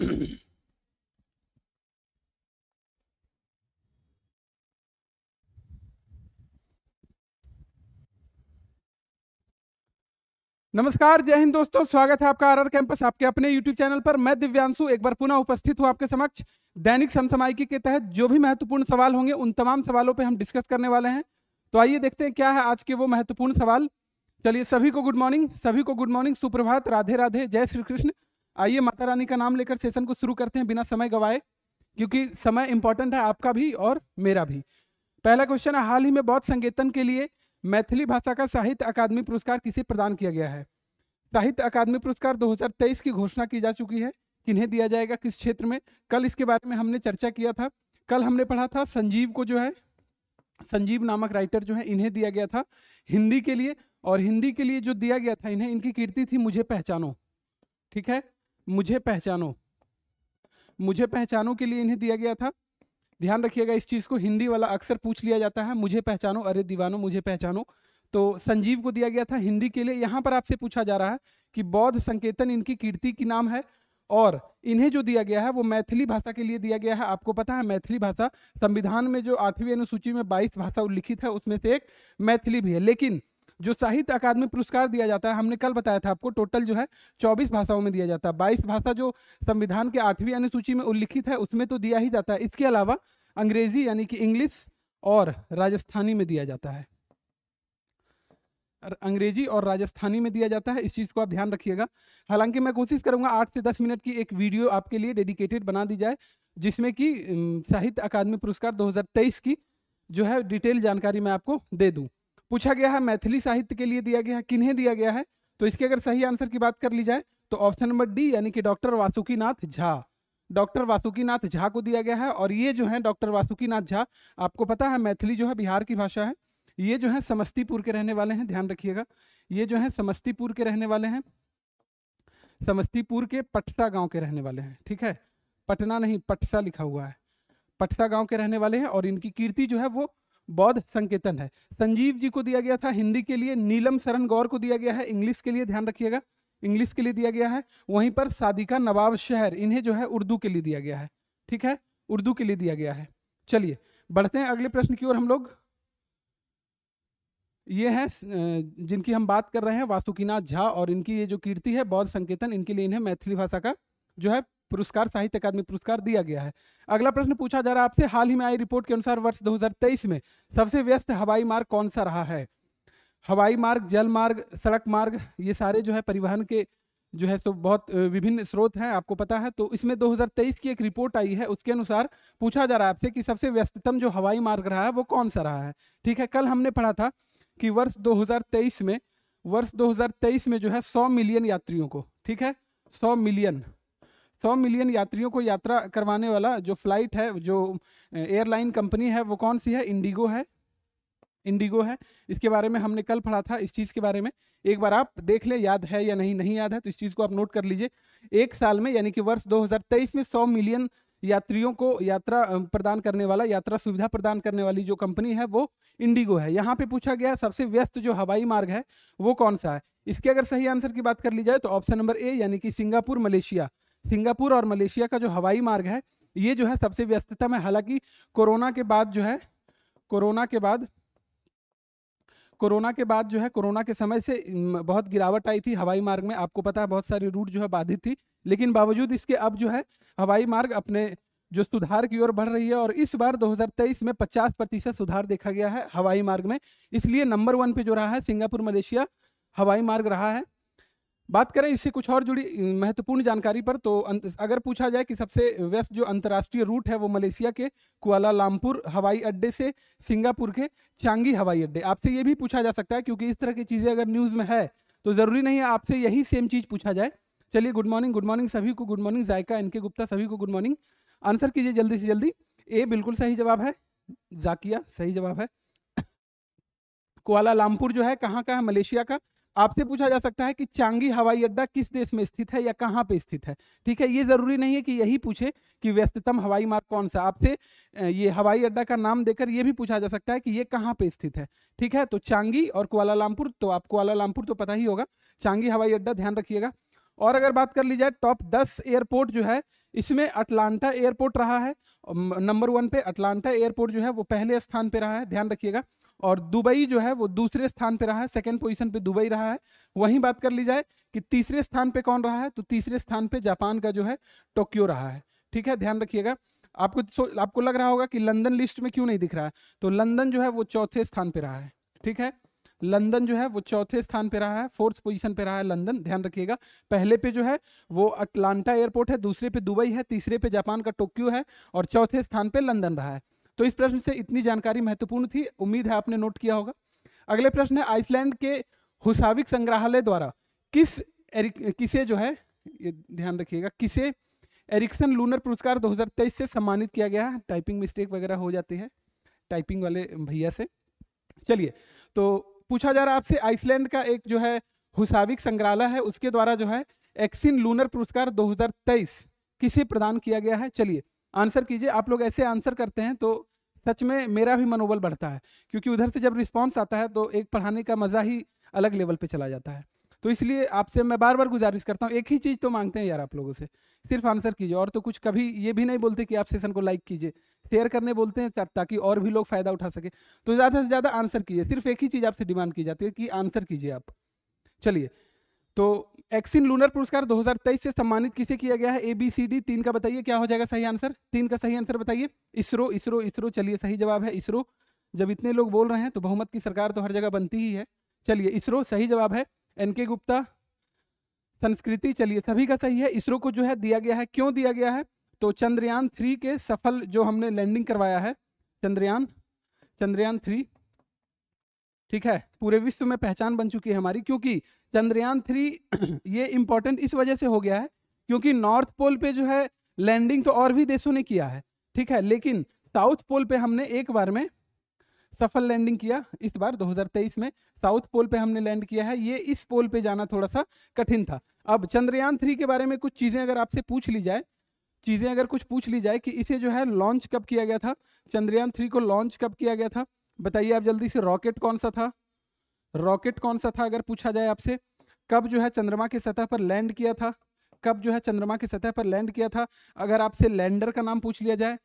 edin. नमस्कार जय हिंद दोस्तों स्वागत है आपका आरआर कैंपस आपके अपने यूट्यूब चैनल पर मैं दिव्यांशु एक बार पुनः उपस्थित हूं आपके समक्ष दैनिक समसमायिकी के तहत जो भी महत्वपूर्ण सवाल होंगे उन तमाम सवालों पर हम डिस्कस करने वाले हैं तो आइए देखते हैं क्या है आज के वो महत्वपूर्ण सवाल चलिए सभी को गुड मॉर्निंग सभी को गुड मॉर्निंग सुप्रभात राधे राधे जय श्री कृष्ण आइए माता रानी का नाम लेकर सेशन को शुरू करते हैं बिना समय गवाए क्योंकि समय इंपॉर्टेंट है आपका भी और मेरा भी पहला क्वेश्चन है हाल ही में बौद्ध संगेतन के लिए मैथिली भाषा का साहित्य अकादमी पुरस्कार किसे प्रदान किया गया है साहित्य अकादमी पुरस्कार 2023 की घोषणा की जा चुकी है किन्हें दिया जाएगा किस क्षेत्र में कल इसके बारे में हमने चर्चा किया था कल हमने पढ़ा था संजीव को जो है संजीव नामक राइटर जो है इन्हें दिया गया था हिंदी के लिए और हिंदी के लिए जो दिया गया था इन्हें इनकी कीर्ति थी मुझे पहचानो ठीक है मुझे पहचानो मुझे पहचानो के लिए इन्हें दिया गया था ध्यान रखिएगा इस चीज़ को हिंदी वाला अक्सर पूछ लिया जाता है मुझे पहचानो अरे दीवानो मुझे पहचानो तो संजीव को दिया गया था हिंदी के लिए यहाँ पर आपसे पूछा जा रहा है कि बौद्ध संकेतन इनकी कीर्ति की नाम है और इन्हें जो दिया गया है वो मैथिली भाषा के लिए दिया गया है आपको पता है मैथिली भाषा संविधान में जो आठवीं अनुसूची में बाईस भाषा उल्लिखित है उसमें से एक मैथिली भी है लेकिन जो साहित्य अकादमी पुरस्कार दिया जाता है हमने कल बताया था आपको टोटल जो है 24 भाषाओं में दिया जाता है 22 भाषा जो संविधान के आठवीं अनुसूची में उल्लिखित है उसमें तो दिया ही जाता है इसके अलावा अंग्रेजी यानी कि इंग्लिश और राजस्थानी में दिया जाता है अंग्रेजी और राजस्थानी में दिया जाता है इस चीज़ को आप ध्यान रखिएगा हालांकि मैं कोशिश करूंगा आठ से दस मिनट की एक वीडियो आपके लिए डेडिकेटेड बना दी जाए जिसमें कि साहित्य अकादमी पुरस्कार 2023 की जो है डिटेल जानकारी मैं आपको दे दूँ पूछा गया है मैथिली साहित्य के लिए दिया गया है किन्हें दिया गया है तो इसके अगर सही आंसर की बात कर ली जाए तो ऑप्शन नंबर डी यानी कि डॉक्टर वासुकीनाथ झा डॉक्टर वासुकीनाथ झा को दिया गया है और ये जो है डॉक्टर वासुकीनाथ झा आपको पता है मैथिली जो है बिहार की भाषा है ये जो है समस्तीपुर के रहने वाले हैं ध्यान रखिएगा ये जो है समस्तीपुर के रहने वाले हैं समस्तीपुर के पटसा गांव के रहने वाले हैं ठीक है पटना नहीं पटसा लिखा हुआ है पटसा गांव के रहने वाले हैं और इनकी कीर्ति जो है वो बौद्ध संकेतन है संजीव जी को दिया गया था हिंदी के लिए नीलम शरण गौर को दिया गया है इंग्लिश के लिए ध्यान रखिएगा इंग्लिश के लिए दिया गया है वहीं पर सादिका नवाब शहर इन्हें जो है उर्दू के लिए दिया गया है ठीक है उर्दू के लिए दिया गया है चलिए बढ़ते हैं अगले प्रश्न की ओर हम लोग ये हैं जिनकी हम बात कर रहे हैं वासुकीनाथ झा और इनकी ये जो कीर्ति है बौद्ध संकेतन इनके लिए इन्हें मैथिली भाषा का जो है पुरस्कार साहित्य अकादमी पुरस्कार दिया गया है अगला प्रश्न पूछा जा रहा है आपसे हाल ही में आई रिपोर्ट के अनुसार वर्ष 2023 में सबसे व्यस्त हवाई मार्ग कौन सा रहा है हवाई मार्ग जल मार्ग सड़क मार्ग ये सारे जो है परिवहन के जो है सो बहुत विभिन्न स्रोत हैं आपको पता है तो इसमें 2023 की एक रिपोर्ट आई है उसके अनुसार पूछा जा रहा है आपसे कि सबसे व्यस्ततम जो हवाई मार्ग रहा है वो कौन सा रहा है ठीक है कल हमने पढ़ा था कि वर्ष 2023 में वर्ष 2023 में जो है 100 मिलियन यात्रियों को ठीक है 100 मिलियन 100 मिलियन यात्रियों को यात्रा करवाने वाला जो फ्लाइट है जो एयरलाइन कंपनी है वो कौन सी है इंडिगो है इंडिगो है इसके बारे में हमने कल पढ़ा था इस चीज़ के बारे में एक बार आप देख लें याद है या नहीं नहीं याद है तो इस चीज़ को आप नोट कर लीजिए एक साल में यानी कि वर्ष 2023 में 100 मिलियन यात्रियों को यात्रा प्रदान करने वाला यात्रा सुविधा प्रदान करने वाली जो कंपनी है वो इंडिगो है यहाँ पे पूछा गया सबसे व्यस्त जो हवाई मार्ग है वो कौन सा है इसके अगर सही आंसर की बात कर ली जाए तो ऑप्शन नंबर ए यानी कि सिंगापुर मलेशिया सिंगापुर और मलेशिया का जो हवाई मार्ग है ये जो है सबसे व्यस्तता है हालांकि कोरोना के बाद जो है कोरोना के बाद कोरोना के बाद जो है कोरोना के समय से बहुत गिरावट आई थी हवाई मार्ग में आपको पता है बहुत सारी रूट जो है बाधित थी लेकिन बावजूद इसके अब जो है हवाई मार्ग अपने जो सुधार की ओर बढ़ रही है और इस बार 2023 में 50 प्रतिशत सुधार देखा गया है हवाई मार्ग में इसलिए नंबर वन पे जो रहा है सिंगापुर मलेशिया हवाई मार्ग रहा है बात करें इससे कुछ और जुड़ी महत्वपूर्ण जानकारी पर तो अगर पूछा जाए कि सबसे व्यस्त जो अंतर्राष्ट्रीय रूट है वो मलेशिया के लामपुर हवाई अड्डे से सिंगापुर के चांगी हवाई अड्डे आपसे ये भी पूछा जा सकता है क्योंकि इस तरह की चीज़ें अगर न्यूज़ में है तो ज़रूरी नहीं है आपसे यही सेम चीज़ पूछा जाए चलिए गुड मॉर्निंग गुड मॉर्निंग सभी को गुड मॉर्निंग जायका एन के गुप्ता सभी को गुड मॉर्निंग आंसर कीजिए जल्दी से जल्दी ए बिल्कुल सही जवाब है जाकिया सही जवाब है लामपुर जो है कहाँ का है मलेशिया का आपसे पूछा जा सकता है कि चांगी हवाई अड्डा किस देश में स्थित है या कहाँ पे स्थित है ठीक है ये जरूरी नहीं है कि यही पूछे कि व्यस्ततम हवाई मार्ग कौन सा आपसे ये हवाई अड्डा का नाम देकर ये भी पूछा जा सकता है कि ये कहाँ पे स्थित है ठीक है तो चांगी और लामपुर तो आप लामपुर तो पता ही होगा चांगी हवाई अड्डा ध्यान रखिएगा और अगर बात कर ली जाए टॉप दस एयरपोर्ट जो है इसमें अटलांटा एयरपोर्ट रहा है नंबर वन पे अटलांटा एयरपोर्ट जो है वो पहले स्थान पे रहा है ध्यान रखिएगा और दुबई जो है वो दूसरे स्थान पे रहा है सेकंड पोजीशन पे दुबई रहा है वहीं बात कर ली जाए कि तीसरे स्थान पे कौन रहा है तो तीसरे स्थान पे जापान का जो है टोक्यो रहा है ठीक है ध्यान रखिएगा आपको आपको लग रहा होगा कि लंदन लिस्ट में क्यों नहीं दिख रहा है तो लंदन जो है वो चौथे स्थान पर रहा है ठीक है लंदन जो है वो चौथे स्थान पे रहा है फोर्थ पोजीशन पे रहा है लंदन ध्यान रखिएगा पहले पे जो है वो अटलांटा एयरपोर्ट है दूसरे पे दुबई है तीसरे पे जापान का टोक्यो है और चौथे स्थान पे लंदन रहा है तो इस प्रश्न से इतनी जानकारी महत्वपूर्ण थी उम्मीद है आपने नोट किया होगा अगले प्रश्न है आइसलैंड के हुसाविक संग्रहालय द्वारा किस किसे जो है ये ध्यान रखिएगा किसे एरिक्सन लूनर पुरस्कार 2023 से सम्मानित किया गया है टाइपिंग मिस्टेक वगैरह हो जाती है टाइपिंग वाले भैया से चलिए तो पूछा जा रहा है आपसे आइसलैंड का एक जो है हुसाविक संग्रहालय है उसके द्वारा जो है एक्सिन लूनर पुरस्कार 2023 किसे प्रदान किया गया है चलिए आंसर कीजिए आप लोग ऐसे आंसर करते हैं तो सच में मेरा भी मनोबल बढ़ता है क्योंकि उधर से जब रिस्पॉन्स आता है तो एक पढ़ाने का मज़ा ही अलग लेवल पर चला जाता है तो इसलिए आपसे मैं बार बार गुजारिश करता हूँ एक ही चीज़ तो मांगते हैं यार आप लोगों से सिर्फ आंसर कीजिए और तो कुछ कभी ये भी नहीं बोलते कि आप सेशन को लाइक कीजिए शेयर करने बोलते हैं ताकि और भी लोग फ़ायदा उठा सके तो ज़्यादा से ज़्यादा आंसर कीजिए सिर्फ एक ही चीज़ आपसे डिमांड की जाती है कि आंसर कीजिए आप चलिए तो एक्सिन लूनर पुरस्कार 2023 से सम्मानित किसे किया गया है ए बी सी डी तीन का बताइए क्या हो जाएगा सही आंसर तीन का सही आंसर बताइए इसरो इसरो इसरो चलिए सही जवाब है इसरो जब इतने लोग बोल रहे हैं तो बहुमत की सरकार तो हर जगह बनती ही है चलिए इसरो सही जवाब है एन के गुप्ता संस्कृति चलिए सभी का सही है इसरो को जो है दिया गया है क्यों दिया गया है तो चंद्रयान थ्री के सफल जो हमने लैंडिंग करवाया है चंद्रयान चंद्रयान थ्री ठीक है पूरे विश्व में पहचान बन चुकी है हमारी क्योंकि चंद्रयान थ्री ये इंपॉर्टेंट इस वजह से हो गया है क्योंकि नॉर्थ पोल पे जो है लैंडिंग तो और भी देशों ने किया है ठीक है लेकिन साउथ पोल पे हमने एक बार में सफल लैंडिंग किया इस बार 2023 में साउथ पोल पे हमने लैंड किया है ये इस पोल पे जाना थोड़ा सा कठिन था अब चंद्रयान थ्री के बारे में कुछ चीज़ें अगर आपसे पूछ ली जाए चीज़ें अगर कुछ पूछ ली जाए कि इसे जो है लॉन्च कब किया गया था चंद्रयान थ्री को लॉन्च कब किया गया था बताइए आप जल्दी से रॉकेट कौन सा था रॉकेट कौन सा था अगर पूछा जाए आपसे कब जो है चंद्रमा की सतह पर लैंड किया था कब जो है चंद्रमा की सतह पर लैंड किया था अगर आपसे लैंडर का नाम पूछ लिया जाए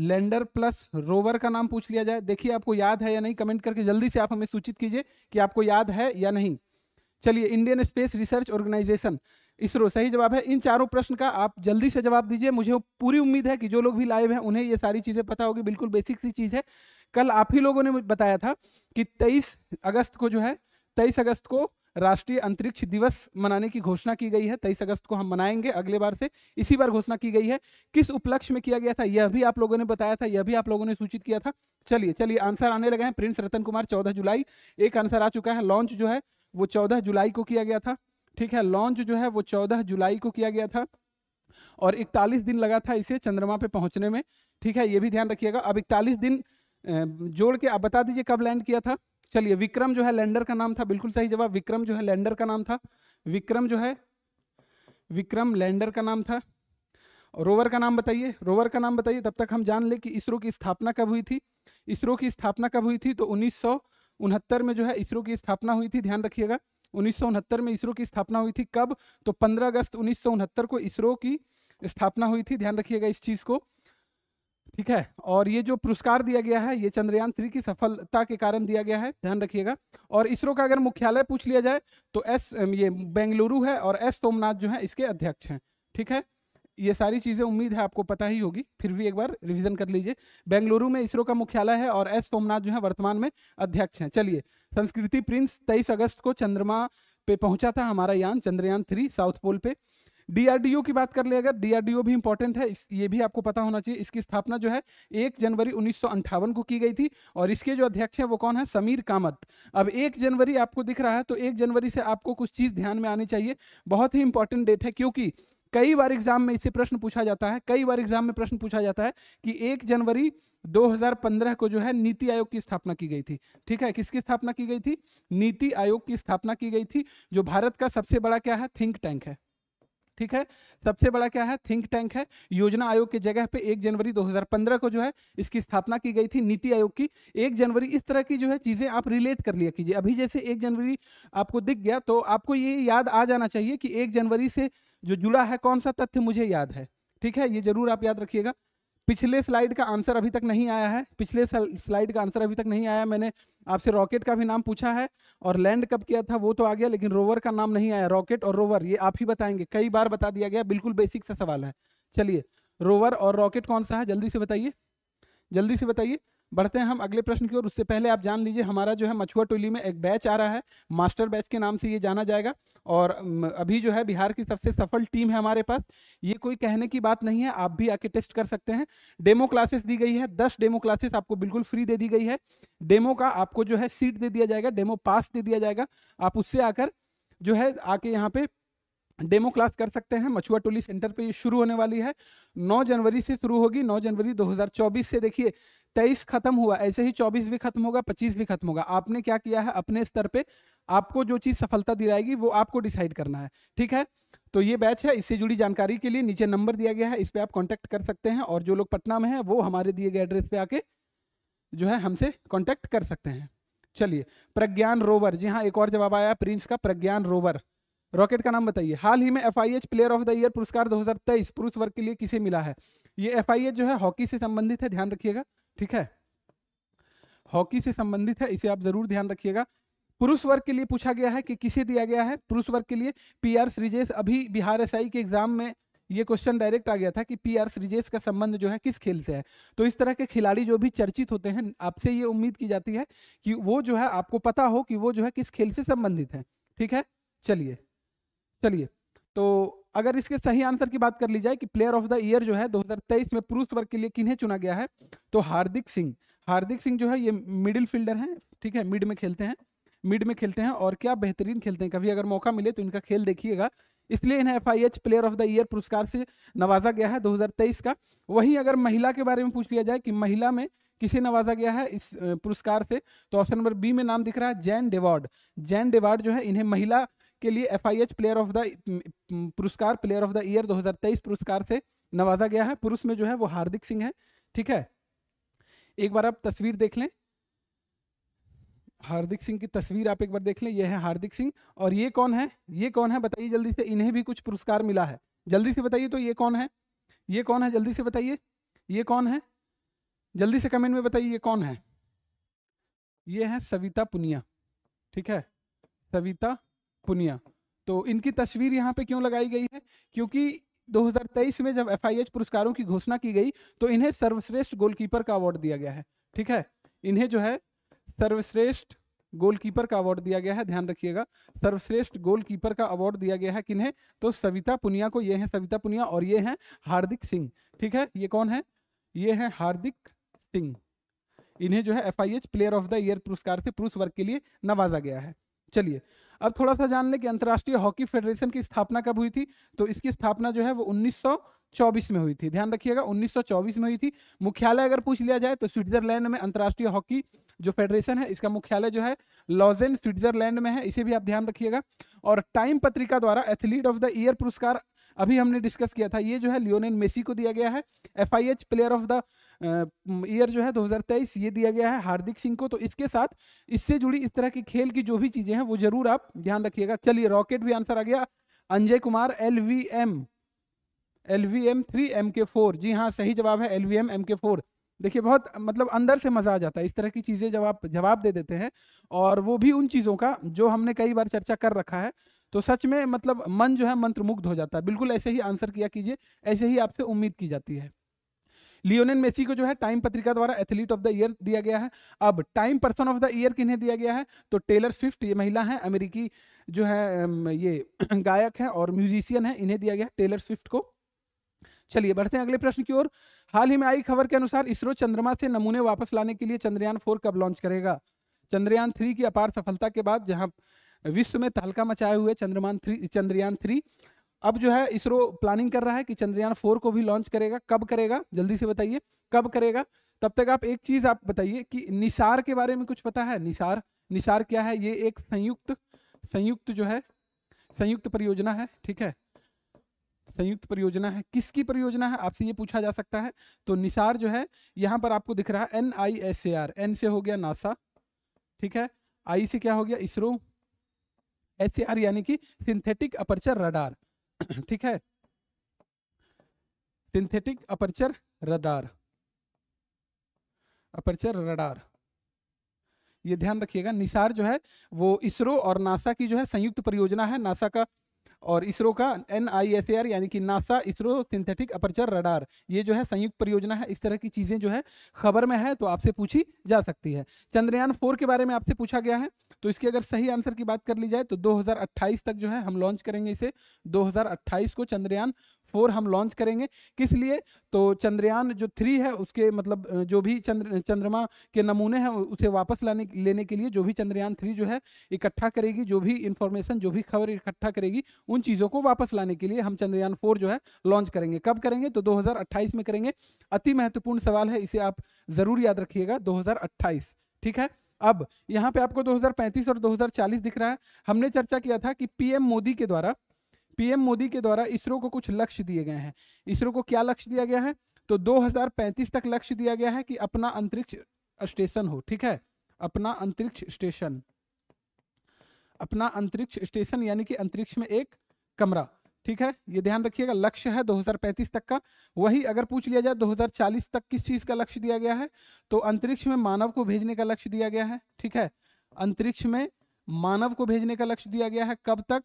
लैंडर प्लस रोवर का नाम पूछ लिया जाए देखिए आपको याद है या नहीं कमेंट करके जल्दी से आप हमें सूचित कीजिए कि आपको याद है या नहीं चलिए Indian space research organisation ISRO सही जवाब है इन चारों प्रश्न का आप जल्दी से जवाब दीजिए मुझे पूरी उम्मीद है कि जो लोग भी लाइव हैं उन्हें ये सारी चीज़ें पता होगी बिल्कुल बेसिक सी चीज़ है कल आप ही लोगों ने बताया था कि 23 अगस्त को जो है 23 अगस्त को राष्ट्रीय अंतरिक्ष दिवस मनाने की घोषणा की गई है तेईस अगस्त को हम मनाएंगे अगले बार से इसी बार घोषणा की गई है किस उपलक्ष्य में किया गया था यह भी आप लोगों ने बताया था यह भी आप लोगों ने सूचित किया था चलिए चलिए आंसर आने लगे हैं प्रिंस रतन कुमार चौदह जुलाई एक आंसर आ चुका है लॉन्च जो है वो चौदह जुलाई को किया गया था ठीक है लॉन्च जो है वो चौदह जुलाई को किया गया था और इकतालीस दिन लगा था इसे चंद्रमा पे पहुंचने में ठीक है ये भी ध्यान रखिएगा अब इकतालीस दिन जोड़ के आप बता दीजिए कब लैंड किया था चलिए विक्रम जो है लैंडर का नाम था बिल्कुल सही जवाब विक्रम जो है लैंडर का नाम था विक्रम जो है विक्रम लैंडर का नाम था रोवर का नाम बताइए रोवर का नाम बताइए तब तक हम जान ले कि इसरो की स्थापना कब हुई थी इसरो की स्थापना कब हुई थी तो उन्नीस में जो है इसरो की स्थापना हुई थी ध्यान रखिएगा उन्नीस में इसरो की स्थापना हुई थी कब तो 15 अगस्त उन्नीस को इसरो की स्थापना हुई थी ध्यान रखिएगा इस चीज़ को ठीक है और ये जो पुरस्कार दिया गया है ये चंद्रयान थ्री की सफलता के कारण दिया गया है ध्यान रखिएगा और इसरो का अगर मुख्यालय पूछ लिया जाए तो एस ये बेंगलुरु है और एस सोमनाथ जो है इसके अध्यक्ष हैं ठीक है ये सारी चीज़ें उम्मीद है आपको पता ही होगी फिर भी एक बार रिविज़न कर लीजिए बेंगलुरु में इसरो का मुख्यालय है और एस सोमनाथ जो है वर्तमान में अध्यक्ष हैं चलिए संस्कृति प्रिंस तेईस अगस्त को चंद्रमा पे पहुंचा था हमारा यान चंद्रयान थ्री साउथ पोल पे डीआरडीओ की बात कर ले अगर डीआरडीओ भी इंपॉर्टेंट है ये भी आपको पता होना चाहिए इसकी स्थापना जो है एक जनवरी उन्नीस को की गई थी और इसके जो अध्यक्ष हैं वो कौन है समीर कामत अब एक जनवरी आपको दिख रहा है तो एक जनवरी से आपको कुछ चीज़ ध्यान में आनी चाहिए बहुत ही इंपॉर्टेंट डेट है क्योंकि कई बार एग्जाम में इससे प्रश्न पूछा जाता है कई बार एग्जाम में प्रश्न पूछा जाता है कि एक जनवरी 2015 को जो है नीति आयोग की स्थापना की गई थी ठीक है किसकी स्थापना की गई थी नीति आयोग की स्थापना की गई थी जो भारत का सबसे बड़ा क्या है थिंक टैंक है ठीक है सबसे बड़ा क्या है थिंक टैंक है योजना आयोग की जगह पे एक जनवरी 2015 को जो है इसकी स्थापना की गई थी नीति आयोग की एक जनवरी इस तरह की जो है चीज़ें आप रिलेट कर लिया कीजिए अभी जैसे एक जनवरी आपको दिख गया तो आपको ये याद आ जाना चाहिए कि एक जनवरी से जो जुड़ा है कौन सा तथ्य मुझे याद है ठीक है ये जरूर आप याद रखिएगा पिछले स्लाइड का आंसर अभी तक नहीं आया है पिछले स्लाइड का आंसर अभी तक नहीं आया मैंने आपसे रॉकेट का भी नाम पूछा है और लैंड कब किया था वो तो आ गया लेकिन रोवर का नाम नहीं आया रॉकेट और रोवर ये आप ही बताएंगे कई बार बता दिया गया बिल्कुल बेसिक सा सवाल है चलिए रोवर और रॉकेट कौन सा है जल्दी से बताइए जल्दी से बताइए बढ़ते हैं हम अगले प्रश्न की ओर उससे पहले आप जान लीजिए हमारा जो है मछुआ टोली में एक बैच आ रहा है मास्टर बैच के नाम से ये जाना जाएगा और अभी जो है बिहार की सबसे सफल टीम है हमारे पास ये कोई कहने की बात नहीं है आप भी आके टेस्ट कर सकते हैं डेमो क्लासेस दी गई है दस डेमो क्लासेस आपको बिल्कुल फ्री दे दी गई है डेमो का आपको जो है सीट दे दिया जाएगा डेमो पास दे दिया जाएगा आप उससे आकर जो है आके यहाँ पे डेमो क्लास कर सकते हैं मछुआ टोली सेंटर पे ये शुरू होने वाली है 9 जनवरी से शुरू होगी 9 जनवरी 2024 से देखिए तेईस खत्म हुआ ऐसे ही चौबीस भी खत्म होगा पच्चीस भी खत्म होगा आपने क्या किया है अपने स्तर पे आपको जो चीज़ सफलता दिलाएगी वो आपको डिसाइड करना है ठीक है तो ये बैच है इससे जुड़ी जानकारी के लिए नीचे नंबर दिया गया है इस पर आप कॉन्टेक्ट कर सकते हैं और जो लोग पटना में है वो हमारे दिए गए एड्रेस पे आके जो है हमसे कॉन्टैक्ट कर सकते हैं चलिए प्रज्ञान रोवर जी हाँ एक और जवाब आया प्रिंस का प्रज्ञान रोवर रॉकेट का नाम बताइए हाल ही में F player of the year पुरस्कार 2023 पुरुष वर्ग के लिए किसे मिला है ये एफ जो है हॉकी से संबंधित है ध्यान रखिएगा ठीक है हॉकी से संबंधित है इसे आप जरूर ध्यान रखिएगा पुरुष वर्ग के लिए पूछा गया है कि किसे दिया गया है पुरुष वर्ग के लिए पी आर श्रीजेश अभी बिहार एस के एग्जाम में ये क्वेश्चन डायरेक्ट आ गया था कि पी आर सृजेश का संबंध जो है किस खेल से है तो इस तरह के खिलाड़ी जो भी चर्चित होते हैं आपसे ये उम्मीद की जाती है कि वो जो है आपको पता हो कि वो जो है किस खेल से संबंधित है ठीक है चलिए चलिए तो अगर इसके सही आंसर की बात कर ली जाए कि प्लेयर ऑफ द ईयर जो है 2023 में पुरुष वर्ग के लिए किन्हें चुना गया है तो हार्दिक सिंह हार्दिक सिंह जो है ये मिडिल फील्डर हैं ठीक है मिड में खेलते हैं मिड में खेलते हैं और क्या बेहतरीन खेलते हैं कभी अगर मौका मिले तो इनका खेल देखिएगा इसलिए इन्हें F player of the year पुरस्कार से नवाजा गया है दो का वहीं अगर महिला के बारे में पूछ लिया जाए कि महिला में किसे नवाजा गया है इस पुरस्कार से तो ऑप्शन नंबर बी में नाम दिख रहा है जैन डेवार्ड जैन डेवार्ड जो है इन्हें महिला के लिए एफ प्लेयर ऑफ द पुरस्कार प्लेयर ऑफ द ईयर 2023 पुरस्कार से नवाजा गया है पुरुष में जो है वो हार्दिक सिंह है ठीक है एक बार आप तस्वीर देख लें हार्दिक सिंह की तस्वीर आप एक बार देख लें ये है हार्दिक सिंह और ये कौन है ये कौन है बताइए जल्दी से इन्हें भी कुछ पुरस्कार मिला है जल्दी से बताइए तो ये कौन है ये कौन है जल्दी से बताइए ये कौन है जल्दी से कमेंट में बताइए ये कौन है ये है सविता पुनिया ठीक है सविता पुनिया तो इनकी तस्वीर यहाँ पे क्यों लगाई गई है क्योंकि 2023 में जब एफ पुरस्कारों की घोषणा की गई तो इन्हें सर्वश्रेष्ठ गोलकीपर का अवार्ड दिया गया है ठीक है इन्हें जो है सर्वश्रेष्ठ गोलकीपर का अवार्ड दिया गया है ध्यान रखिएगा सर्वश्रेष्ठ गोलकीपर का अवार्ड दिया गया है किन्हें तो सविता पुनिया को ये है सविता पुनिया और ये हैं हार्दिक सिंह ठीक है ये कौन है ये है हार्दिक सिंह इन्हें जो है F player of the year पुरस्कार से पुरुष वर्ग के लिए नवाजा गया है चलिए अब थोड़ा सा जान लें कि अंतर्राष्ट्रीय हॉकी फेडरेशन की स्थापना कब हुई थी तो इसकी स्थापना जो है वो 1924 में हुई थी ध्यान रखिएगा 1924 में हुई थी मुख्यालय अगर पूछ लिया जाए तो स्विट्जरलैंड में अंतर्राष्ट्रीय हॉकी जो फेडरेशन है इसका मुख्यालय जो है लॉजेन स्विट्जरलैंड में है इसे भी आप ध्यान रखिएगा और टाइम पत्रिका द्वारा एथलीट ऑफ द ईयर पुरस्कार अभी हमने डिस्कस किया था ये जो है लियोनेन मेसी को दिया गया है F player of the year जो है 2023 ये दिया गया है हार्दिक सिंह को तो इसके साथ इससे जुड़ी इस तरह की खेल की जो भी चीज़ें हैं वो जरूर आप ध्यान रखिएगा चलिए रॉकेट भी आंसर आ गया Anjay Kumar L V M L V M three M K four G हाँ सही जवाब है L V M M K four देखिए बहुत मतलब अंदर से मज़ा आ जाता है इस तरह की चीज़ें जब आप जवाब दे देते हैं और वो भी उन चीज़ों का जो हमने कई बार चर्चा कर रखा है तो सच में मतलब मन जो है मंत्रमुग्ध हो जाता है बिल्कुल ऐसे ही आंसर किया कीजिए ऐसे ही आपसे उम्मीद की जाती है लियोनेल मेसी को जो है टाइम पत्रिका द्वारा एथलीट ऑफ द ईयर दिया गया है अब Time person of the year किन्हें दिया गया है तो टेलर स्विफ्ट ये महिला है अमेरिकी जो है ये गायक है और म्यूजिशियन है इन्हें दिया गया है टेलर स्विफ्ट को चलिए बढ़ते हैं अगले प्रश्न की ओर हाल ही में आई खबर के अनुसार इसरो चंद्रमा से नमूने वापस लाने के लिए चंद्रयान फोर कब लॉन्च करेगा चंद्रयान थ्री की अपार सफलता के बाद जहां विश्व में तहलका मचाए हुए चंद्रमान थ्री चंद्रयान थ्री अब जो है इसरो प्लानिंग कर रहा है कि चंद्रयान फोर को भी लॉन्च करेगा कब करेगा जल्दी से बताइए कब करेगा तब तक आप एक चीज़ आप बताइए कि निसार के बारे में कुछ पता है निसार निसार क्या है ये एक संयुक्त संयुक्त जो है संयुक्त परियोजना है ठीक है संयुक्त परियोजना है किसकी परियोजना है आपसे ये पूछा जा सकता है तो निसार जो है यहाँ पर आपको दिख रहा है N I S A R N से हो गया नासा ठीक है आई से क्या हो गया इसरो एस ए आर यानी कि सिंथेटिक अपर्चर रडार ठीक है synthetic aperture radar aperture radar ये ध्यान रखिएगा निसार जो है वो इसरो और नासा की जो है संयुक्त परियोजना है नासा का और इसरो का N I S A R यानी कि NASA ISRO synthetic aperture radar ये जो है संयुक्त परियोजना है इस तरह की चीज़ें जो है खबर में है तो आपसे पूछी जा सकती है चंद्रयान फोर के बारे में आपसे पूछा गया है तो इसके अगर सही आंसर की बात कर ली जाए तो 2028 तक जो है हम लॉन्च करेंगे इसे 2028 को चंद्रयान फोर हम लॉन्च करेंगे किस लिए तो चंद्रयान जो थ्री है उसके मतलब जो भी चंद्र चंद्रमा के नमूने हैं उसे वापस लाने लेने के लिए जो भी चंद्रयान थ्री जो है इकट्ठा करेगी जो भी इंफॉर्मेशन जो भी खबर इकट्ठा करेगी उन चीज़ों को वापस लाने के लिए हम चंद्रयान फोर जो है लॉन्च करेंगे कब करेंगे तो दो में करेंगे अति महत्वपूर्ण सवाल है इसे आप ज़रूर याद रखिएगा दो ठीक है अब यहाँ पे आपको 2035 और 2040 दिख रहा है हमने चर्चा किया था कि पीएम मोदी के द्वारा पीएम मोदी के द्वारा इसरो को कुछ लक्ष्य दिए गए हैं इसरो को क्या लक्ष्य दिया गया है तो 2035 तक लक्ष्य दिया गया है कि अपना अंतरिक्ष स्टेशन हो ठीक है अपना अंतरिक्ष स्टेशन अपना अंतरिक्ष स्टेशन यानी कि अंतरिक्ष में एक कमरा ठीक है ये ध्यान रखिएगा लक्ष्य है 2035 तक का वही अगर पूछ लिया जाए 2040 तक किस चीज का लक्ष्य दिया गया है तो अंतरिक्ष में मानव को भेजने का लक्ष्य दिया गया है ठीक है अंतरिक्ष में मानव को भेजने का लक्ष्य दिया गया है कब तक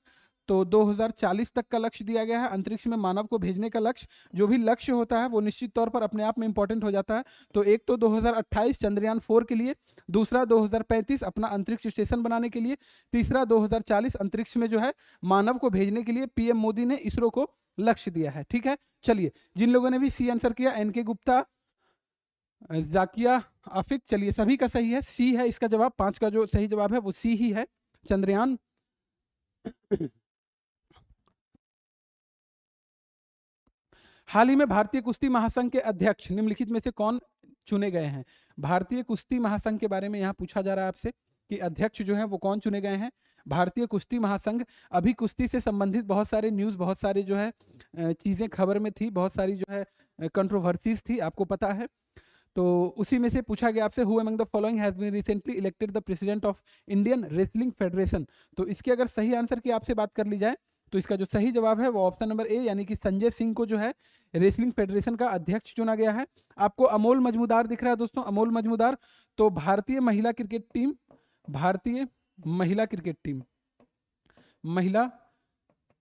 तो 2040 तक का लक्ष्य दिया गया है अंतरिक्ष में मानव को भेजने का लक्ष्य जो भी लक्ष्य होता है वो निश्चित तौर पर अपने आप में इंपॉर्टेंट हो जाता है तो एक तो 2028 चंद्रयान फोर के लिए दूसरा 2035 अपना अंतरिक्ष स्टेशन बनाने के लिए तीसरा 2040 अंतरिक्ष में जो है मानव को भेजने के लिए पीएम मोदी ने इसरो को लक्ष्य दिया है ठीक है चलिए जिन लोगों ने भी सी आंसर किया एन गुप्ता जाकिया आफिक चलिए सभी का सही है सी है इसका जवाब पांच का जो सही जवाब है वो सी ही है चंद्रयान हाल ही में भारतीय कुश्ती महासंघ के अध्यक्ष निम्नलिखित में से कौन चुने गए हैं भारतीय कुश्ती महासंघ के बारे में यहाँ पूछा जा रहा है आपसे कि अध्यक्ष जो है वो कौन चुने गए हैं भारतीय कुश्ती महासंघ अभी कुश्ती से संबंधित बहुत सारे न्यूज़ बहुत सारे जो है चीज़ें खबर में थी बहुत सारी जो है कंट्रोवर्सीज थी आपको पता है तो उसी में से पूछा गया आपसे who among the following has been recently elected the president of Indian wrestling federation तो इसके अगर सही आंसर की आपसे बात कर ली जाए तो इसका जो सही जवाब है वो ऑप्शन नंबर ए यानी कि संजय सिंह को जो है रेसलिंग फेडरेशन का अध्यक्ष चुना गया है आपको अमोल मजमूदार दिख रहा है दोस्तों अमोल मजमूदार तो भारतीय महिला क्रिकेट टीम भारतीय महिला क्रिकेट टीम महिला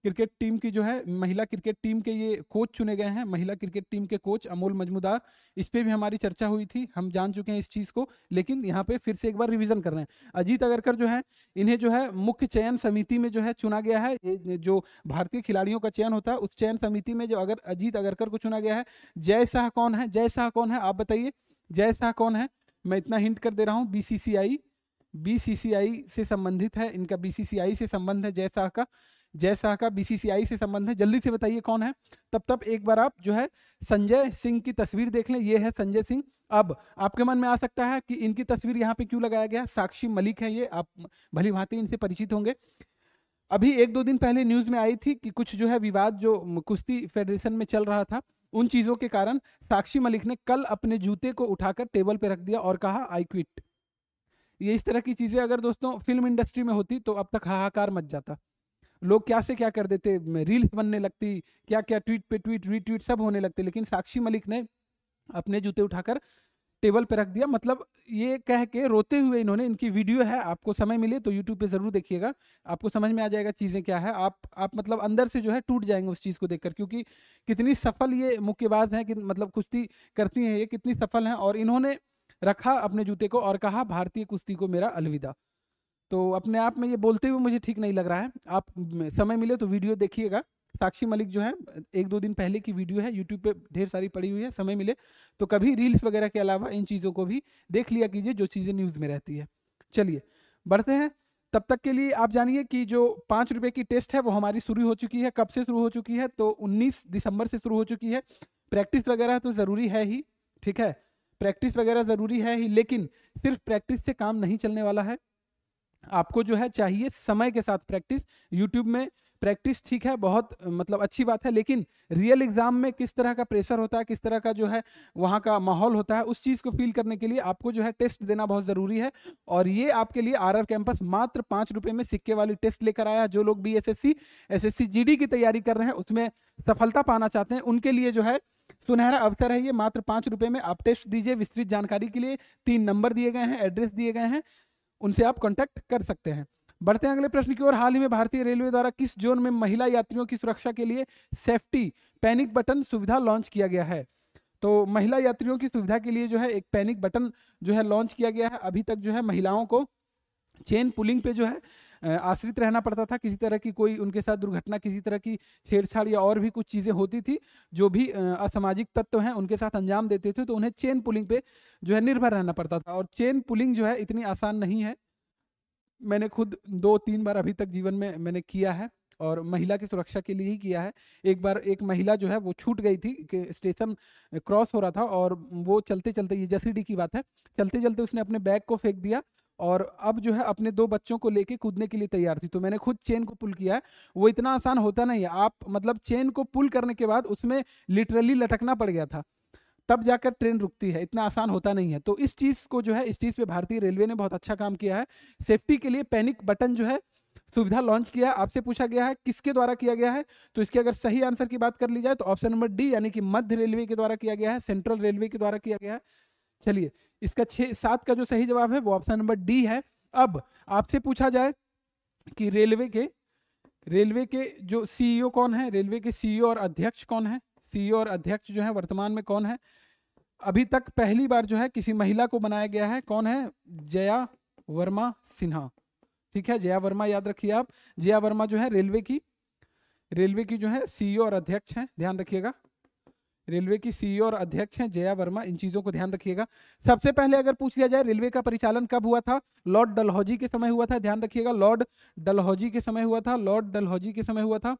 क्रिकेट टीम की जो है महिला क्रिकेट टीम के ये कोच चुने गए हैं महिला क्रिकेट टीम के कोच अमोल मजमूदार इस पर भी हमारी चर्चा हुई थी हम जान चुके हैं इस चीज़ को लेकिन यहाँ पे फिर से एक बार रिविजन कर रहे हैं अजीत अगरकर जो है इन्हें जो है मुख्य चयन समिति में जो है चुना गया है जो भारतीय खिलाड़ियों का चयन होता है उस चयन समिति में जो अगर अजीत अगरकर को चुना गया है जय शाह कौन है जय शाह कौन है आप बताइए जय शाह कौन है मैं इतना हिंट कर दे रहा हूँ बी बीसीसीआई से संबंधित है इनका बीसीसीआई से संबंध है जय शाह का जय शाह का बीसीसीआई से संबंध है जल्दी से बताइए कौन है तब तब एक बार आप जो है संजय सिंह की तस्वीर देख लें ये है संजय सिंह अब आपके मन में आ सकता है कि इनकी तस्वीर यहाँ पे क्यों लगाया गया साक्षी मलिक है ये आप भली भांति इनसे परिचित होंगे अभी एक दो दिन पहले न्यूज़ में आई थी कि कुछ जो है विवाद जो कुश्ती फेडरेशन में चल रहा था उन चीज़ों के कारण साक्षी मलिक ने कल अपने जूते को उठाकर टेबल पर रख दिया और कहा आई क्विट ये इस तरह की चीज़ें अगर दोस्तों फिल्म इंडस्ट्री में होती तो अब तक हाहाकार मच जाता लोग क्या से क्या कर देते रील्स बनने लगती क्या क्या ट्वीट पे ट्वीट रीट्वीट सब होने लगते लेकिन साक्षी मलिक ने अपने जूते उठाकर टेबल पे रख दिया मतलब ये कह के रोते हुए इन्होंने इनकी वीडियो है आपको समय मिले तो यूट्यूब पे ज़रूर देखिएगा आपको समझ में आ जाएगा चीज़ें क्या है आप आप मतलब अंदर से जो है टूट जाएंगे उस चीज़ को देखकर क्योंकि कितनी सफल ये मुक्केबाज हैं कि मतलब कुश्ती करती हैं ये कितनी सफल हैं और इन्होंने रखा अपने जूते को और कहा भारतीय कुश्ती को मेरा अलविदा तो अपने आप में ये बोलते हुए मुझे ठीक नहीं लग रहा है आप समय मिले तो वीडियो देखिएगा साक्षी मलिक जो है एक दो दिन पहले की वीडियो है यूट्यूब पे ढेर सारी पड़ी हुई है समय मिले तो कभी रील्स वगैरह के अलावा इन चीज़ों को भी देख लिया कीजिए जो चीज़ें न्यूज़ में रहती है चलिए बढ़ते हैं तब तक के लिए आप जानिए कि जो पाँच रुपये की टेस्ट है वो हमारी शुरू हो चुकी है कब से शुरू हो चुकी है तो उन्नीस दिसंबर से शुरू हो चुकी है प्रैक्टिस वगैरह तो ज़रूरी है ही ठीक है प्रैक्टिस वगैरह ज़रूरी है ही लेकिन सिर्फ प्रैक्टिस से काम नहीं चलने वाला है आपको जो है चाहिए समय के साथ प्रैक्टिस यूट्यूब में प्रैक्टिस ठीक है बहुत मतलब अच्छी बात है लेकिन रियल एग्जाम में किस तरह का प्रेशर होता है किस तरह का जो है वहाँ का माहौल होता है उस चीज़ को फील करने के लिए आपको जो है टेस्ट देना बहुत ज़रूरी है और ये आपके लिए आरआर कैंपस मात्र पाँच रुपये में सिक्के वाली टेस्ट लेकर आया जो लोग बी एस एस की तैयारी कर रहे हैं उसमें सफलता पाना चाहते हैं उनके लिए जो है सुनहरा अवसर है ये मात्र पाँच रुपये में आप टेस्ट दीजिए विस्तृत जानकारी के लिए तीन नंबर दिए गए हैं एड्रेस दिए गए हैं उनसे आप कॉन्टैक्ट कर सकते हैं बढ़ते हैं अगले प्रश्न की ओर हाल ही में भारतीय रेलवे द्वारा किस जोन में महिला यात्रियों की सुरक्षा के लिए सेफ्टी पैनिक बटन सुविधा लॉन्च किया गया है तो महिला यात्रियों की सुविधा के लिए जो है एक पैनिक बटन जो है लॉन्च किया गया है अभी तक जो है महिलाओं को चेन पुलिंग पे जो है आश्रित रहना पड़ता था किसी तरह की कोई उनके साथ दुर्घटना किसी तरह की छेड़छाड़ या और भी कुछ चीज़ें होती थी जो भी असामाजिक तत्व हैं उनके साथ अंजाम देते थे तो उन्हें चेन पुलिंग पे जो है निर्भर रहना पड़ता था और चेन पुलिंग जो है इतनी आसान नहीं है मैंने खुद दो तीन बार अभी तक जीवन में मैंने किया है और महिला की सुरक्षा के लिए ही किया है एक बार एक महिला जो है वो छूट गई थी कि स्टेशन क्रॉस हो रहा था और वो चलते चलते ये जसीडी की बात है चलते चलते उसने अपने बैग को फेंक दिया और अब जो है अपने दो बच्चों को लेके कूदने के लिए तैयार थी तो मैंने खुद चेन को पुल किया है वो इतना आसान होता नहीं है आप मतलब चेन को पुल करने के बाद उसमें लिटरली लटकना पड़ गया था तब जाकर ट्रेन रुकती है इतना आसान होता नहीं है तो इस चीज़ को जो है इस चीज़ पे भारतीय रेलवे ने बहुत अच्छा काम किया है सेफ्टी के लिए पैनिक बटन जो है सुविधा लॉन्च किया है आपसे पूछा गया है किसके द्वारा किया गया है तो इसके अगर सही आंसर की बात कर ली जाए तो ऑप्शन नंबर डी यानी कि मध्य रेलवे के द्वारा किया गया है सेंट्रल रेलवे के द्वारा किया गया है चलिए इसका छः सात का जो सही जवाब है वो ऑप्शन नंबर डी है अब आपसे पूछा जाए कि रेलवे के रेलवे के जो सीईओ e कौन है रेलवे के सीईओ e और अध्यक्ष कौन है सीईओ e और अध्यक्ष जो है वर्तमान में कौन है अभी तक पहली बार जो है किसी महिला को बनाया गया है कौन है जया वर्मा सिन्हा ठीक है जया वर्मा याद रखिए आप जया वर्मा जो है रेलवे की रेलवे की जो है सीईओ और अध्यक्ष हैं ध्यान रखिएगा रेलवे की सीईओ e और अध्यक्ष हैं जया वर्मा इन चीज़ों को ध्यान रखिएगा सबसे पहले अगर पूछ लिया जाए रेलवे का परिचालन कब हुआ था लॉर्ड डलहौजी के समय हुआ था ध्यान रखिएगा लॉर्ड डलहौजी के समय हुआ था लॉर्ड डलहौजी के समय हुआ था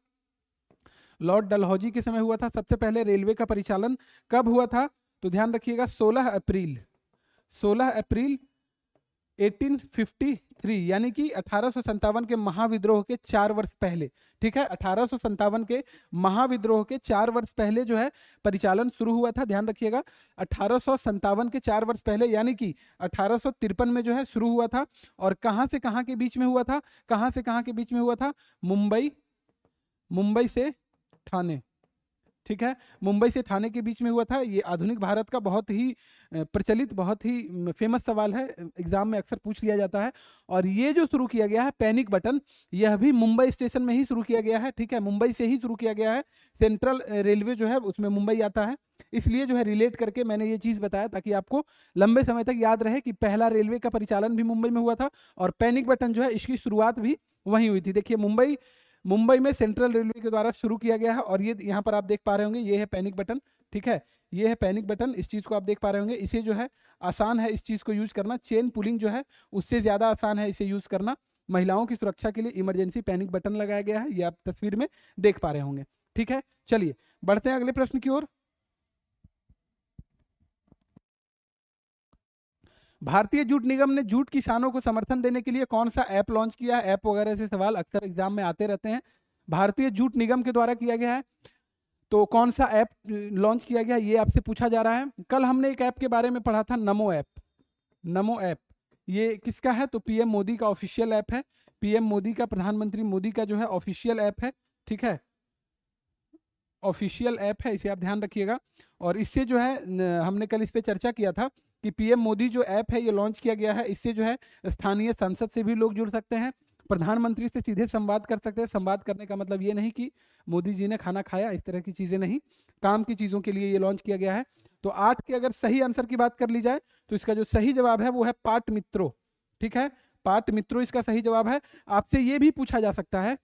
लॉर्ड डलहौजी के समय हुआ था सबसे पहले रेलवे का परिचालन कब हुआ था तो ध्यान रखिएगा सोलह अप्रैल सोलह अप्रैल 1853 यानी कि अठारह के महाविद्रोह के चार वर्ष पहले ठीक है अठारह के महाविद्रोह के चार वर्ष पहले जो है परिचालन शुरू हुआ था ध्यान रखिएगा अठारह के चार वर्ष पहले यानी कि अठारह में जो है शुरू हुआ था और कहाँ से कहाँ के बीच में हुआ था कहाँ से कहाँ के बीच में हुआ था मुंबई मुंबई से ठाणे ठीक है मुंबई से थाने के बीच में हुआ था ये आधुनिक भारत का बहुत ही प्रचलित बहुत ही फेमस सवाल है एग्जाम में अक्सर पूछ लिया जाता है और ये जो शुरू किया गया है पैनिक बटन यह भी मुंबई स्टेशन में ही शुरू किया गया है ठीक है मुंबई से ही शुरू किया गया है सेंट्रल रेलवे जो है उसमें मुंबई आता है इसलिए जो है रिलेट करके मैंने ये चीज़ बताया ताकि आपको लंबे समय तक याद रहे कि पहला रेलवे का परिचालन भी मुंबई में हुआ था और पैनिक बटन जो है इसकी शुरुआत भी वहीं हुई थी देखिए मुंबई मुंबई में सेंट्रल रेलवे के द्वारा शुरू किया गया है और ये यहाँ पर आप देख पा रहे होंगे ये है पैनिक बटन ठीक है ये है पैनिक बटन इस चीज़ को आप देख पा रहे होंगे इसे जो है आसान है इस चीज़ को यूज़ करना चेन पुलिंग जो है उससे ज़्यादा आसान है इसे यूज़ करना महिलाओं की सुरक्षा के लिए इमरजेंसी पैनिक बटन लगाया गया है ये आप तस्वीर में देख पा रहे होंगे ठीक है चलिए बढ़ते हैं अगले प्रश्न की ओर भारतीय जूट निगम ने जूट किसानों को समर्थन देने के लिए कौन सा ऐप लॉन्च किया है ऐप वगैरह से सवाल अक्सर एग्जाम में आते रहते हैं भारतीय जूट निगम के द्वारा किया गया है तो कौन सा ऐप लॉन्च किया गया ये आपसे पूछा जा रहा है कल हमने एक ऐप के बारे में पढ़ा था नमो ऐप नमो ऐप ये किसका है तो पीएम मोदी का ऑफिशियल ऐप है पीएम मोदी का प्रधानमंत्री मोदी का जो है ऑफिशियल ऐप है ठीक है ऑफिशियल ऐप है इसे आप ध्यान रखिएगा और इससे जो है हमने कल इस पर चर्चा किया था कि पीएम मोदी जो ऐप है ये लॉन्च किया गया है इससे जो है स्थानीय संसद से भी लोग जुड़ सकते हैं प्रधानमंत्री से सीधे संवाद कर सकते हैं संवाद करने का मतलब ये नहीं कि मोदी जी ने खाना खाया इस तरह की चीज़ें नहीं काम की चीज़ों के लिए ये लॉन्च किया गया है तो आठ के अगर सही आंसर की बात कर ली जाए तो इसका जो सही जवाब है वो है पाठ मित्रों ठीक है पाठ मित्रों इसका सही जवाब है आपसे ये भी पूछा जा सकता है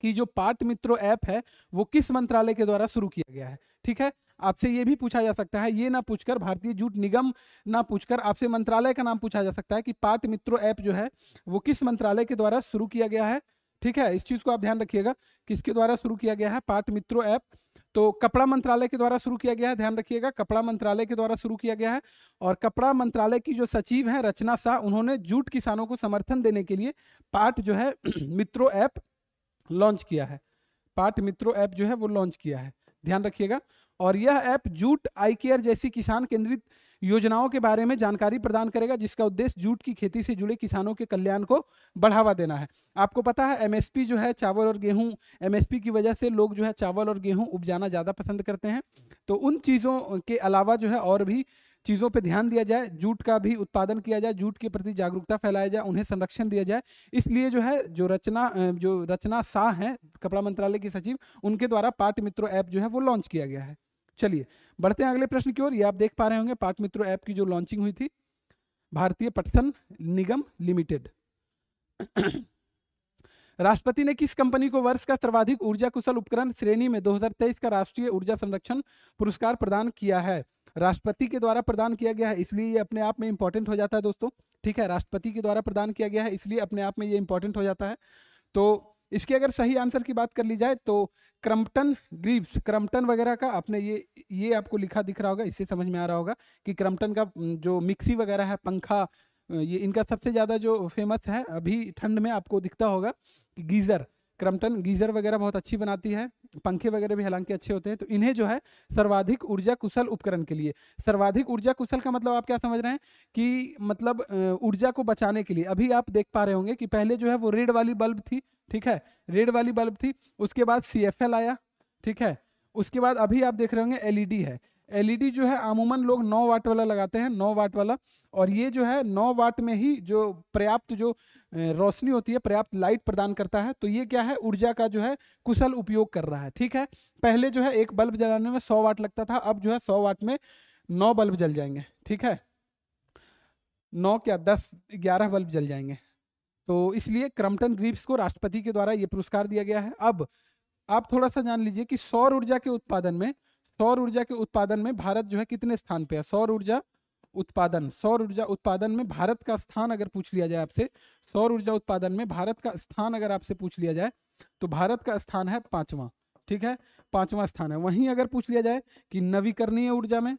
कि जो पाठ मित्रों ऐप है वो किस मंत्रालय के द्वारा शुरू किया गया है ठीक है आपसे ये भी पूछा जा सकता है ये ना पूछकर भारतीय जूट निगम ना पूछकर आपसे मंत्रालय का नाम पूछा जा सकता है कि पाट मित्रों ऐप जो है वो किस मंत्रालय के द्वारा शुरू किया गया है ठीक है इस चीज़ को आप ध्यान रखिएगा किसके द्वारा शुरू किया गया है पाट मित्रों ऐप तो कपड़ा मंत्रालय के द्वारा शुरू किया गया है ध्यान रखिएगा कपड़ा मंत्रालय के द्वारा शुरू किया गया है और कपड़ा मंत्रालय की जो सचिव है रचना शाह उन्होंने जूट किसानों को समर्थन देने के लिए पाट जो है मित्रो ऐप लॉन्च किया है पाट मित्रो ऐप जो है वो लॉन्च किया है ध्यान रखिएगा और यह ऐप जूट आई केयर जैसी किसान केंद्रित योजनाओं के बारे में जानकारी प्रदान करेगा जिसका उद्देश्य जूट की खेती से जुड़े किसानों के कल्याण को बढ़ावा देना है आपको पता है एमएसपी जो है चावल और गेहूं एमएसपी की वजह से लोग जो है चावल और गेहूं उपजाना ज़्यादा पसंद करते हैं तो उन चीज़ों के अलावा जो है और भी चीज़ों पर ध्यान दिया जाए जूट का भी उत्पादन किया जाए जूट के प्रति जागरूकता फैलाया जाए उन्हें संरक्षण दिया जाए इसलिए जो है जो रचना जो रचना शाह हैं कपड़ा मंत्रालय के सचिव उनके द्वारा पाट मित्रों ऐप जो है वो लॉन्च किया गया है चलिए बढ़ते हैं अगले प्रश्न की ओर ये आप देख पा रहे होंगे पाठ मित्रों ऐप की जो लॉन्चिंग हुई थी भारतीय पटसन निगम लिमिटेड राष्ट्रपति ने किस कंपनी को वर्ष का सर्वाधिक ऊर्जा कुशल उपकरण श्रेणी में 2023 का राष्ट्रीय ऊर्जा संरक्षण पुरस्कार प्रदान किया है राष्ट्रपति के द्वारा प्रदान किया गया है इसलिए ये अपने आप में इंपॉर्टेंट हो जाता है दोस्तों ठीक है राष्ट्रपति के द्वारा प्रदान किया गया है इसलिए अपने आप में ये इंपॉर्टेंट हो जाता है तो इसके अगर सही आंसर की बात कर ली जाए तो क्रम्पटन ग्रीव्स क्रम्पटन वगैरह का आपने ये ये आपको लिखा दिख रहा होगा इससे समझ में आ रहा होगा कि क्रम्पटन का जो मिक्सी वगैरह है पंखा ये इनका सबसे ज़्यादा जो फेमस है अभी ठंड में आपको दिखता होगा कि गीज़र क्रम्पटन गीजर वगैरह बहुत अच्छी बनाती है पंखे वगैरह भी हालांकि अच्छे होते हैं तो इन्हें जो है सर्वाधिक ऊर्जा कुशल उपकरण के लिए सर्वाधिक ऊर्जा कुशल का मतलब आप क्या समझ रहे हैं कि मतलब ऊर्जा को बचाने के लिए अभी आप देख पा रहे होंगे कि पहले जो है वो रेड वाली बल्ब थी ठीक है रेड वाली बल्ब थी उसके बाद सी आया ठीक है उसके बाद अभी आप देख रहे होंगे एलईडी e है एलईडी e जो है अमूमन लोग 9 वाट वाला लगाते हैं 9 वाट वाला और ये जो है 9 वाट में ही जो पर्याप्त जो रोशनी होती है पर्याप्त लाइट प्रदान करता है तो ये क्या है ऊर्जा का जो है कुशल उपयोग कर रहा है ठीक है पहले जो है एक बल्ब जलाने में सौ वाट लगता था अब जो है सौ वाट में नौ बल्ब जल जाएंगे ठीक है नौ क्या दस ग्यारह बल्ब जल जाएंगे तो इसलिए क्रम्पटन ग्रीप्स को राष्ट्रपति के द्वारा ये पुरस्कार दिया गया है अब आप थोड़ा सा जान लीजिए कि सौर ऊर्जा के उत्पादन में सौर ऊर्जा के उत्पादन में भारत जो है कितने स्थान पे है सौर ऊर्जा उत्पादन सौर ऊर्जा उत्पादन में भारत का स्थान अगर पूछ लिया जाए आपसे सौर ऊर्जा उत्पादन में भारत का स्थान अगर आपसे पूछ लिया जाए तो भारत का स्थान है पांचवा ठीक है पांचवा स्थान है वहीं अगर पूछ लिया जाए कि नवीकरणीय ऊर्जा में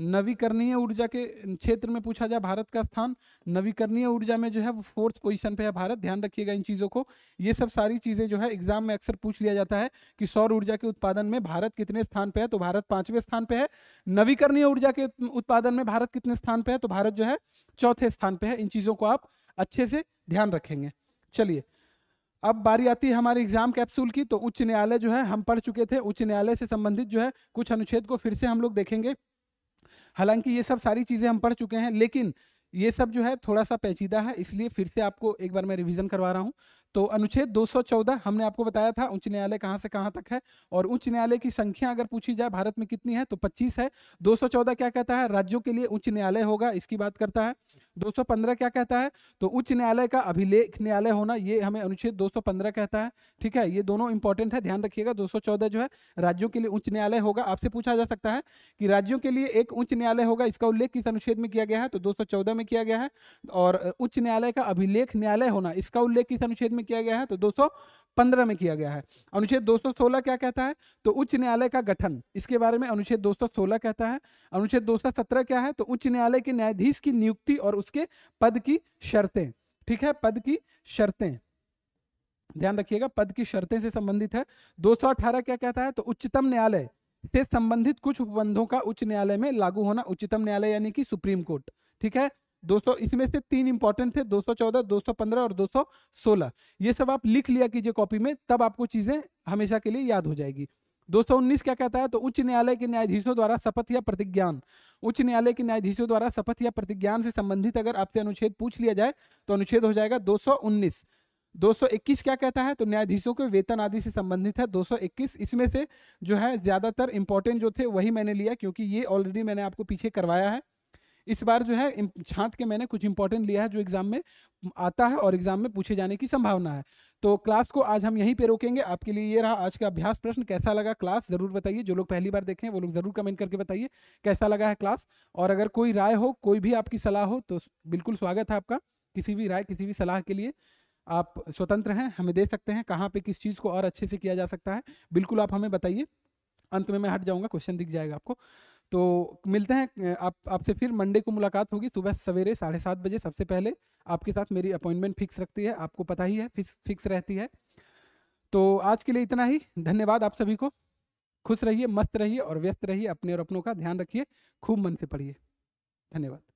नवीकरणीय ऊर्जा के क्षेत्र में पूछा जाए भारत का स्थान नवीकरणीय ऊर्जा में जो है वो फोर्थ पोजीशन पे है भारत ध्यान रखिएगा इन चीज़ों को ये सब सारी चीज़ें जो है एग्जाम में अक्सर पूछ लिया जाता है कि सौर ऊर्जा के उत्पादन में भारत कितने स्थान पे है तो भारत पांचवें स्थान पे है नवीकरणीय ऊर्जा के उत्पादन में भारत कितने स्थान पे है तो भारत जो है चौथे स्थान पे है इन चीज़ों को आप अच्छे से ध्यान रखेंगे चलिए अब बारी आती है हमारे एग्जाम कैप्सूल की तो उच्च न्यायालय जो है हम पढ़ चुके थे उच्च न्यायालय से संबंधित जो है कुछ अनुच्छेद को फिर से हम लोग देखेंगे हालांकि ये सब सारी चीज़ें हम पढ़ चुके हैं लेकिन ये सब जो है थोड़ा सा पेचीदा है इसलिए फिर से आपको एक बार मैं रिवीजन करवा रहा हूँ तो अनुच्छेद 214 हमने आपको बताया था उच्च न्यायालय कहाँ से कहाँ तक है और उच्च न्यायालय की संख्या अगर पूछी जाए भारत में कितनी है तो 25 है 214 क्या कहता है राज्यों के लिए उच्च न्यायालय होगा इसकी बात करता है 215 क्या कहता है तो उच्च न्यायालय का अभिलेख न्यायालय होना ये हमें अनुच्छेद 215 कहता है ठीक है ये दोनों इंपॉर्टेंट है ध्यान रखिएगा 214 जो है राज्यों के लिए उच्च न्यायालय होगा आपसे पूछा जा सकता है कि राज्यों के लिए एक उच्च न्यायालय होगा इसका उल्लेख किस अनुच्छेद में किया गया है तो दो में किया गया है और उच्च न्यायालय का अभिलेख न्यायालय होना इसका उल्लेख किस अनुच्छेद में किया गया है तो दो पंद्रह में किया गया है अनुच्छेद दो सौ सोलह क्या कहता है तो उच्च न्यायालय का गठन इसके बारे में अनुच्छेद दो सौ सोलह कहता है अनुच्छेद दो सौ सत्रह क्या है तो उच्च न्यायालय के न्यायाधीश की नियुक्ति और उसके पद की शर्तें ठीक है पद की शर्तें ध्यान रखिएगा पद की शर्तें से संबंधित है 218 क्या कहता है तो उच्चतम न्यायालय से संबंधित कुछ उपबंधों का उच्च न्यायालय में लागू होना उच्चतम न्यायालय यानी कि सुप्रीम कोर्ट ठीक है दोस्तों इसमें से तीन इंपॉर्टेंट थे 214, 215 और 216 ये सब आप लिख लिया कीजिए कॉपी में तब आपको चीजें हमेशा के लिए याद हो जाएगी 219 क्या कहता है तो उच्च न्यायालय के न्यायाधीशों द्वारा शपथ या प्रतिज्ञान उच्च न्यायालय के न्यायाधीशों द्वारा शपथ या प्रतिज्ञान से संबंधित अगर आपसे अनुच्छेद पूछ लिया जाए तो अनुच्छेद हो जाएगा दो 221 क्या कहता है तो न्यायाधीशों के वेतन आदि से संबंधित है 221 इसमें से जो है ज्यादातर इंपॉर्टेंट जो थे वही मैंने लिया क्योंकि ये ऑलरेडी मैंने आपको पीछे करवाया है इस बार जो है छांट के मैंने कुछ इंपॉर्टेंट लिया है जो एग्जाम में आता है और एग्जाम में पूछे जाने की संभावना है तो क्लास को आज हम यहीं पे रोकेंगे आपके लिए ये रहा आज का अभ्यास प्रश्न कैसा लगा क्लास जरूर बताइए जो लोग पहली बार देखें वो लोग जरूर कमेंट करके बताइए कैसा लगा है क्लास और अगर कोई राय हो कोई भी आपकी सलाह हो तो बिल्कुल स्वागत है आपका किसी भी राय किसी भी सलाह के लिए आप स्वतंत्र हैं हमें दे सकते हैं कहाँ पे किस चीज़ को और अच्छे से किया जा सकता है बिल्कुल आप हमें बताइए अंत में मैं हट जाऊंगा क्वेश्चन दिख जाएगा आपको तो मिलते हैं आप आपसे फिर मंडे को मुलाकात होगी सुबह सवेरे साढ़े सात बजे सबसे पहले आपके साथ मेरी अपॉइंटमेंट फिक्स रखती है आपको पता ही है फिक्स फिक्स रहती है तो आज के लिए इतना ही धन्यवाद आप सभी को खुश रहिए मस्त रहिए और व्यस्त रहिए अपने और अपनों का ध्यान रखिए खूब मन से पढ़िए धन्यवाद